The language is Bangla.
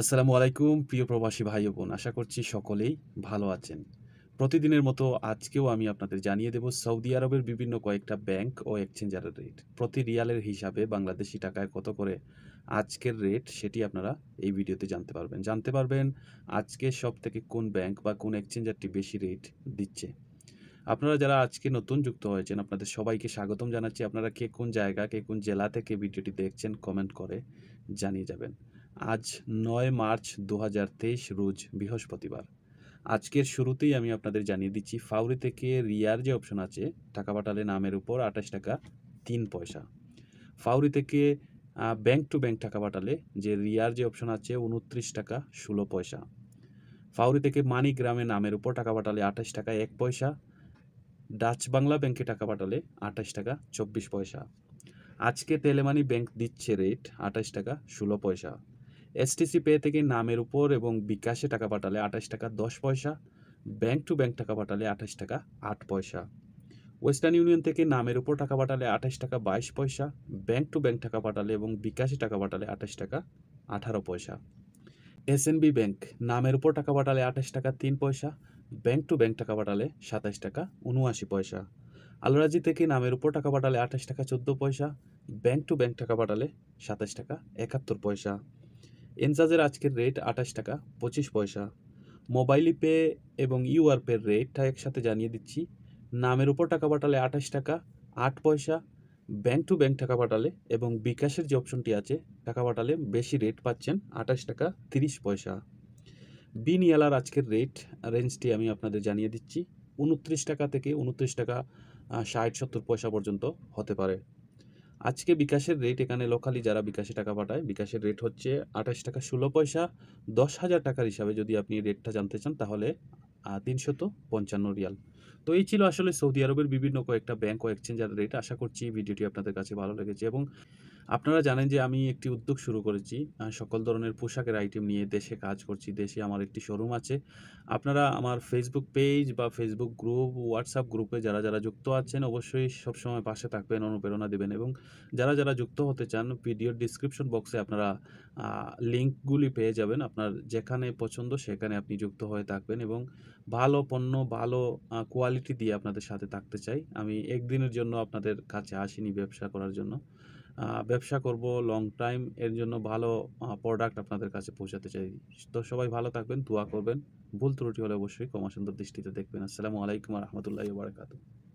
আসসালামু আলাইকুম প্রিয় প্রবাসী ভাই বোন আশা করছি সকলেই ভালো আছেন প্রতিদিনের মতো আজকেও আমি আপনাদের জানিয়ে দেব সৌদি আরবের বিভিন্ন কয়েকটা ব্যাংক ও এক্সচেঞ্জার রেট প্রতি রিয়ালের হিসাবে বাংলাদেশি টাকায় কত করে আজকের রেট সেটি আপনারা এই ভিডিওতে জানতে পারবেন জানতে পারবেন আজকে সব থেকে কোন ব্যাংক বা কোন এক্সচেঞ্জারটি বেশি রেট দিচ্ছে আপনারা যারা আজকে নতুন যুক্ত হয়েছেন আপনাদের সবাইকে স্বাগতম জানাচ্ছি আপনারা কে কোন জায়গা কে কোন জেলা থেকে ভিডিওটি দেখছেন কমেন্ট করে জানিয়ে যাবেন আজ নয় মার্চ দু রোজ বৃহস্পতিবার আজকের শুরুতেই আমি আপনাদের জানিয়ে দিচ্ছি ফাউরি থেকে রিয়ার যে অপশন আছে টাকা পাঠালে নামের উপর আঠাশ টাকা তিন পয়সা ফাউরি থেকে ব্যাংক টু ব্যাংক টাকা পাঠালে যে রিয়ার যে অপশন আছে উনত্রিশ টাকা ষোলো পয়সা ফাউরি থেকে মানি গ্রামে নামের উপর টাকা পাঠালে আঠাশ টাকা এক পয়সা ডাচ বাংলা ব্যাংকে টাকা পাঠালে আঠাশ টাকা চব্বিশ পয়সা আজকে তেলেমানি ব্যাংক দিচ্ছে রেট আঠাশ টাকা ষোলো পয়সা এসটিসি পে থেকে নামের উপর এবং বিকাশে টাকা পাঠালে আঠাশ টাকা দশ পয়সা ব্যাংক টু ব্যাংক টাকা পাঠালে আঠাশ টাকা আট পয়সা ওয়েস্টার্ন ইউনিয়ন থেকে নামের উপর টাকা পাঠালে আঠাশ টাকা বাইশ পয়সা ব্যাংক টু ব্যাংক টাকা পাঠালে এবং বিকাশে টাকা পাঠালে আঠাশ টাকা আঠারো পয়সা এসএনবি ব্যাংক নামের উপর টাকা পাঠালে আঠাশ টাকা তিন পয়সা ব্যাংক টু ব্যাংক টাকা পাঠালে সাতাশ টাকা উনআশি পয়সা আলরাজি থেকে নামের উপর টাকা পাঠালে আঠাশ টাকা চোদ্দো পয়সা ব্যাংক টু ব্যাংক টাকা পাঠালে সাতাশ টাকা একাত্তর পয়সা এনসাজের আজকের রেট আঠাশ টাকা পঁচিশ পয়সা মোবাইল পে এবং ইউআর পের রেটটা একসাথে জানিয়ে দিচ্ছি নামের উপর টাকা পাঠালে আঠাশ টাকা আট পয়সা ব্যাঙ্ক টু ব্যাঙ্ক টাকা পাঠালে এবং বিকাশের যে অপশনটি আছে টাকা পাঠালে বেশি রেট পাচ্ছেন আঠাশ টাকা তিরিশ পয়সা বিনিয়ালার আজকের রেট রেঞ্জটি আমি আপনাদের জানিয়ে দিচ্ছি উনত্রিশ টাকা থেকে উনত্রিশ টাকা ষাট সত্তর পয়সা পর্যন্ত হতে পারে আজকে বিকাশের রেট এখানে লোকালি যারা বিকাশে টাকা পাঠায় বিকাশের রেট হচ্ছে আঠাশ টাকা ষোলো পয়সা দশ হাজার টাকার হিসাবে যদি আপনি রেটটা জানতে চান তাহলে তিনশত পঞ্চান্ন রিয়াল তো এই ছিল আসলে সৌদি আরবের বিভিন্ন কয়েকটা ব্যাঙ্ক ও এক্সচেঞ্জার রেট আশা করছি ভিডিওটি আপনাদের কাছে ভালো লেগেছে এবং আপনারা জানেন যে আমি একটি উদ্যোগ শুরু করেছি সকল ধরনের পোশাকের আইটেম নিয়ে দেশে কাজ করছি দেশে আমার একটি শোরুম আছে আপনারা আমার ফেসবুক পেজ বা ফেসবুক গ্রুপ হোয়াটসঅ্যাপ গ্রুপে যারা যারা যুক্ত আছেন অবশ্যই সবসময় পাশে থাকবেন অনুপ্রেরণা দেবেন এবং যারা যারা যুক্ত হতে চান ভিডিওর ডিসক্রিপশন বক্সে আপনারা লিঙ্কগুলি পেয়ে যাবেন আপনার যেখানে পছন্দ সেখানে আপনি যুক্ত হয়ে থাকবেন এবং ভালো পণ্য ভালো কোয়ালিটি দিয়ে আপনাদের সাথে থাকতে চাই আমি একদিনের জন্য আপনাদের কাছে আসিনি ব্যবসা করার জন্য ব্যবসা করব লং টাইম এর জন্য ভালো প্রোডাক্ট আপনাদের কাছে পৌঁছাতে চাই তো সবাই ভালো থাকবেন দোয়া করবেন ভুল ত্রুটি হলে অবশ্যই সুন্দর দৃষ্টিতে দেখবেন আসসালামু আলাইকুম রহমতুল্লাহ বারকাতু